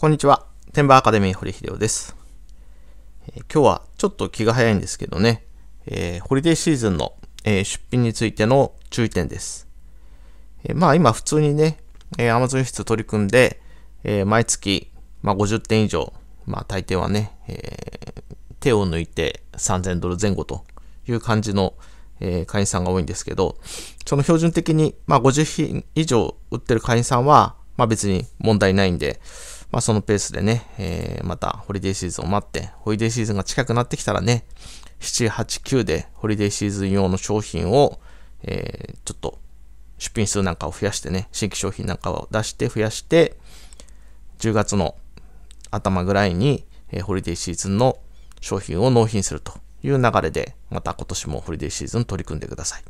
こんにちは。テンバーアカデミー堀秀夫です、えー、今日はちょっと気が早いんですけどね、えー、ホリデーシーズンの、えー、出品についての注意点です。えまあ今普通にね、え Amazon 輸出取り組んで、え毎月、まあ、50点以上、まあ大抵はね、え手を抜いて3000ドル前後という感じの、え会員さんが多いんですけど、その標準的に、まあ、50品以上売ってる会員さんは、まあ別に問題ないんで、まあそのペースでね、えー、またホリデーシーズンを待って、ホリデーシーズンが近くなってきたらね、7、8、9でホリデーシーズン用の商品を、えー、ちょっと出品数なんかを増やしてね、新規商品なんかを出して増やして、10月の頭ぐらいに、えー、ホリデーシーズンの商品を納品するという流れで、また今年もホリデーシーズン取り組んでください。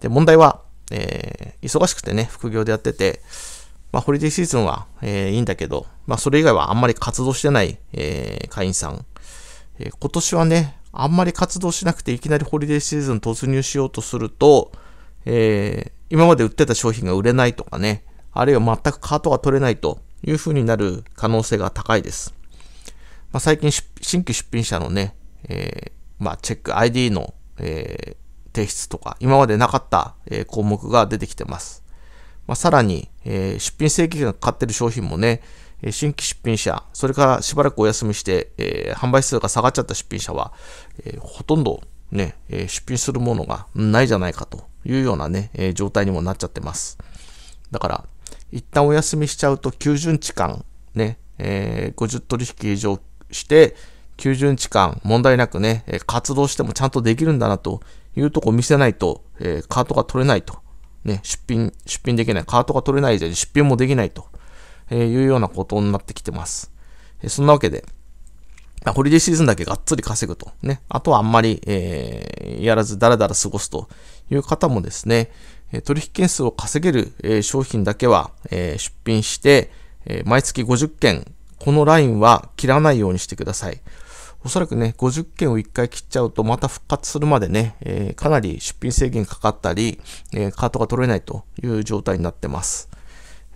で、問題は、えー、忙しくてね、副業でやってて、まあ、ホリデーシーズンは、えー、いいんだけど、まあ、それ以外はあんまり活動してない、えー、会員さん。えー、今年はね、あんまり活動しなくていきなりホリデーシーズン突入しようとすると、え今まで売ってた商品が売れないとかね、あるいは全くカートが取れないというふうになる可能性が高いです。まあ、最近新規出品者のね、えまあ、チェック ID の、え提出とか、今までなかった、え項目が出てきてます。まあ、さらに、えー、出品正規が買ってる商品もね、新規出品者、それからしばらくお休みして、えー、販売数が下がっちゃった出品者は、えー、ほとんどね、え出品するものがないじゃないかというようなね、え状態にもなっちゃってます。だから、一旦お休みしちゃうと90日間、ね、え50取引以上して、90日間問題なくね、活動してもちゃんとできるんだなというとこを見せないと、えカートが取れないとね、出品、出品できない、カートが取れないじゃ出品もできないと、えいうようなことになってきてます。えそんなわけで、ホリデーシーズンだけがっつり稼ぐと。ね。あとはあんまり、えー、やらずだらだら過ごすという方もですね、取引件数を稼げる、えー、商品だけは、えー、出品して、え毎月50件、このラインは切らないようにしてください。おそらくね、50件を1回切っちゃうと、また復活するまでね、えー、かなり出品制限かかったり、えー、カートが取れないという状態になってます。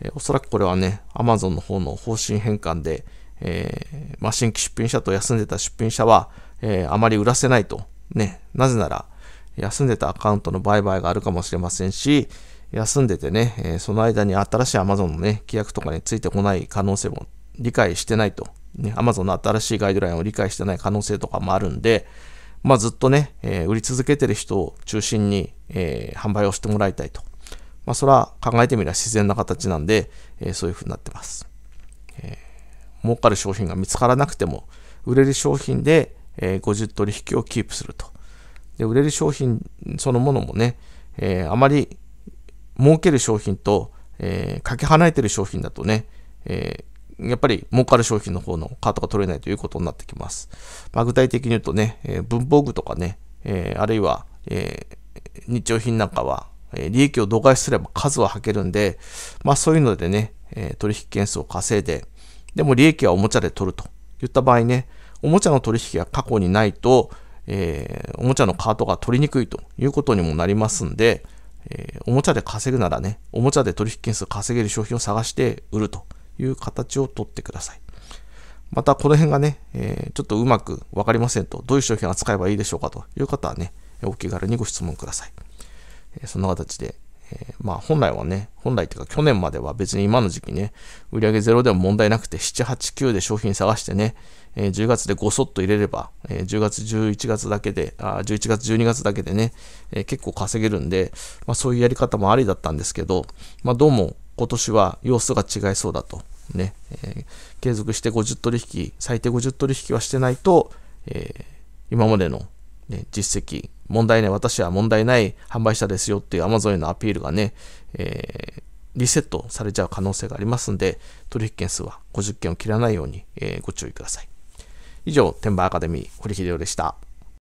えー、おそらくこれはね、Amazon の方の方針変換で、えー、まあ、新規出品者と休んでた出品者は、えー、あまり売らせないと。ね、なぜなら、休んでたアカウントの売買があるかもしれませんし、休んでてね、えその間に新しい Amazon のね、規約とかについてこない可能性も理解してないとね、Amazon の新しいガイドラインを理解してない可能性とかもあるんで、まあ、ずっとね、えー、売り続けてる人を中心に、えー、販売をしてもらいたいと。まあ、それは考えてみれば自然な形なんで、えー、そういうふうになってます。えー、儲かる商品が見つからなくても、売れる商品で、えー、50取引をキープすると。で、売れる商品そのものもね、えー、あまり儲ける商品と、えー、かけ離れてる商品だとね、えー、やっぱり儲かる商品の方のカートが取れないということになってきます。まあ、具体的に言うとね、えー、文房具とかね、えー、あるいは、えー、日用品なんかは、え利益を度外すれば数は履けるんで、まあそういうのでね、え取引件数を稼いで、でも利益はおもちゃで取ると言った場合ね、おもちゃの取引が過去にないと、えおもちゃのカートが取りにくいということにもなりますんで、えおもちゃで稼ぐならね、おもちゃで取引件数稼げる商品を探して売るという形をとってください。また、この辺がね、えー、ちょっとうまく分かりませんと、どういう商品を扱えばいいでしょうかという方はね、お気軽にご質問ください。えそんな形で、えー、まあ本来はね、本来というか去年までは別に今の時期ね、売上ゼロでも問題なくて、7、8、9で商品探してね、えー、10月でごそっと入れれば、えー、10月、11月だけで、あ11月、12月だけでね、え結構稼げるんで、まあそういうやり方もありだったんですけど、まあどうも、今年は様子が違いそうだと。ね、えー、継続して50取引、最低50取引はしてないと、えー、今までの、ね、実績、問題ない、私は問題ない販売者ですよっていう Amazon へのアピールがね、えー、リセットされちゃう可能性がありますんで、取引件数は50件を切らないように、えご注意ください。以上、天板アカデミー、堀秀夫でした。